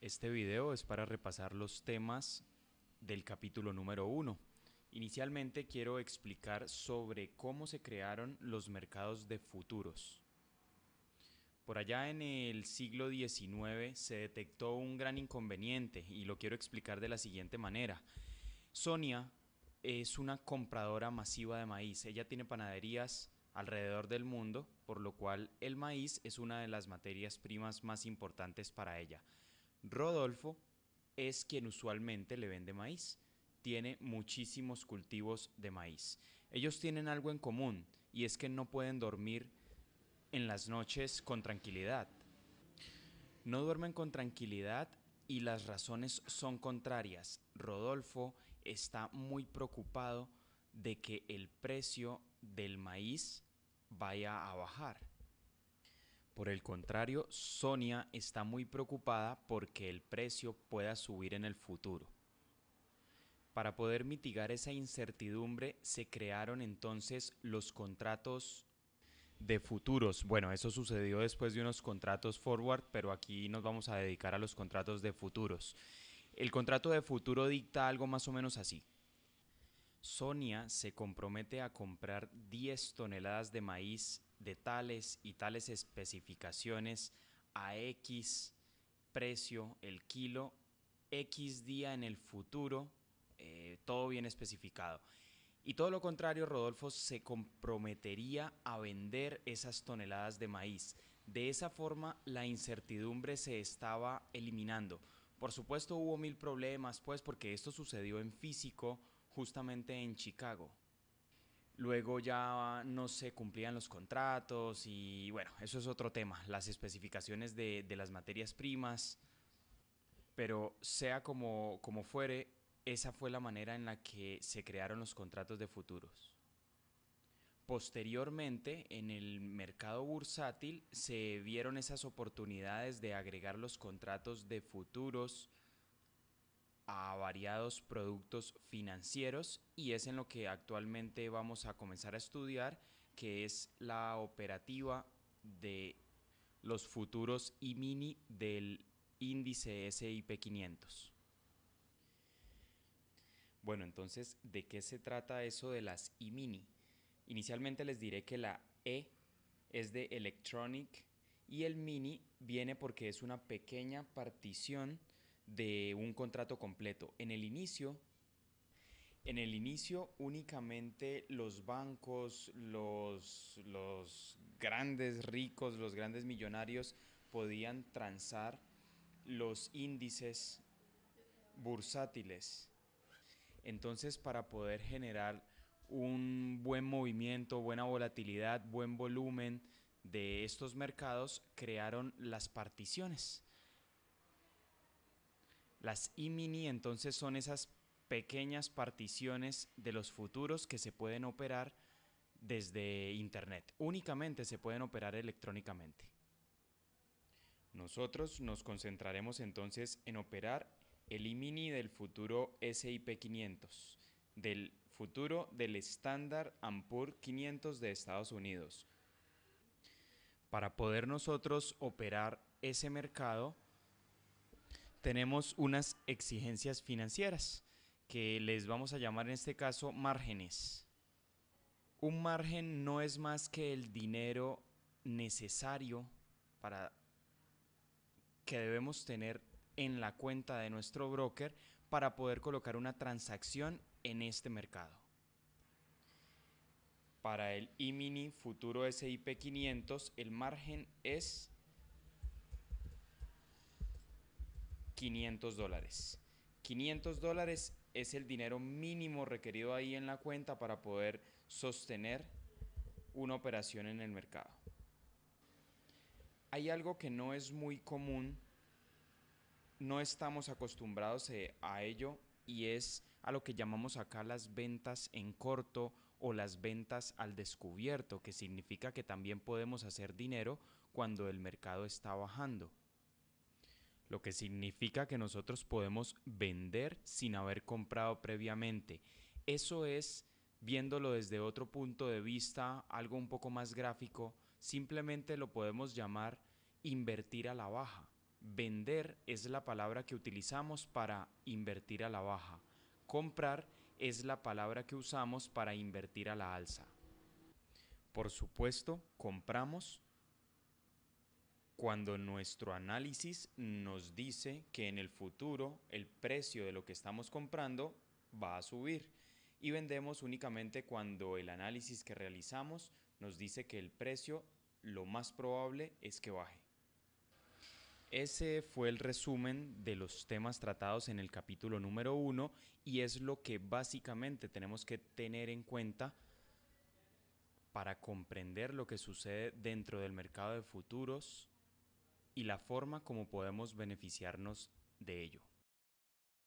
Este video es para repasar los temas del capítulo número 1. Inicialmente quiero explicar sobre cómo se crearon los mercados de futuros. Por allá en el siglo XIX se detectó un gran inconveniente y lo quiero explicar de la siguiente manera. Sonia es una compradora masiva de maíz. Ella tiene panaderías alrededor del mundo, por lo cual el maíz es una de las materias primas más importantes para ella. Rodolfo es quien usualmente le vende maíz. Tiene muchísimos cultivos de maíz. Ellos tienen algo en común y es que no pueden dormir en las noches con tranquilidad. No duermen con tranquilidad y las razones son contrarias. Rodolfo está muy preocupado de que el precio del maíz vaya a bajar. Por el contrario, Sonia está muy preocupada porque el precio pueda subir en el futuro. Para poder mitigar esa incertidumbre se crearon entonces los contratos de futuros. Bueno, eso sucedió después de unos contratos forward, pero aquí nos vamos a dedicar a los contratos de futuros. El contrato de futuro dicta algo más o menos así. Sonia se compromete a comprar 10 toneladas de maíz de tales y tales especificaciones a X precio el kilo, X día en el futuro, eh, todo bien especificado. Y todo lo contrario, Rodolfo se comprometería a vender esas toneladas de maíz. De esa forma, la incertidumbre se estaba eliminando. Por supuesto, hubo mil problemas, pues, porque esto sucedió en físico, justamente en Chicago. Luego ya no se cumplían los contratos y bueno, eso es otro tema, las especificaciones de, las materias primas. Pero sea como, como fuere, esa fue la manera en la que se crearon los contratos de futuros. Posteriormente, en el mercado bursátil se vieron esas oportunidades de agregar los contratos de futuros a variados productos financieros y es en lo que actualmente vamos a comenzar a estudiar, que es la operativa de los futuros y mini del índice SIP 500. Bueno, entonces, ¿de qué se trata eso de las y mini? Inicialmente les diré que la E es de Electronic y el mini viene porque es una pequeña partición de un contrato completo. En el inicio, en el inicio únicamente los bancos, los, los grandes ricos, los grandes millonarios podían transar los índices bursátiles. Entonces, para poder generar un buen movimiento, buena volatilidad, buen volumen de estos mercados, crearon las particiones. Las imini mini entonces son esas pequeñas particiones de los futuros que se pueden operar desde Internet. Únicamente se pueden operar electrónicamente. Nosotros nos concentraremos entonces en operar el imini del futuro SIP 500, del futuro del estándar Ampur 500 de Estados Unidos. Para poder nosotros operar ese mercado, tenemos unas exigencias financieras que les vamos a llamar en este caso márgenes. Un margen no es más que el dinero necesario para que debemos tener en la cuenta de nuestro broker para poder colocar una transacción en este mercado. Para el IMINI Futuro SIP 500 el margen es 500 dólares. 500 dólares es el dinero mínimo requerido ahí en la cuenta para poder sostener una operación en el mercado. Hay algo que no es muy común, no estamos acostumbrados eh, a ello y es a lo que llamamos acá las ventas en corto o las ventas al descubierto, que significa que también podemos hacer dinero cuando el mercado está bajando lo que significa que nosotros podemos vender sin haber comprado previamente. Eso es, viéndolo desde otro punto de vista, algo un poco más gráfico, simplemente lo podemos llamar invertir a la baja. Vender es la palabra que utilizamos para invertir a la baja. Comprar es la palabra que usamos para invertir a la alza. Por supuesto, compramos cuando nuestro análisis nos dice que en el futuro el precio de lo que estamos comprando va a subir y vendemos únicamente cuando el análisis que realizamos nos dice que el precio lo más probable es que baje. Ese fue el resumen de los temas tratados en el capítulo número 1 y es lo que básicamente tenemos que tener en cuenta para comprender lo que sucede dentro del mercado de futuros y la forma como podemos beneficiarnos de ello.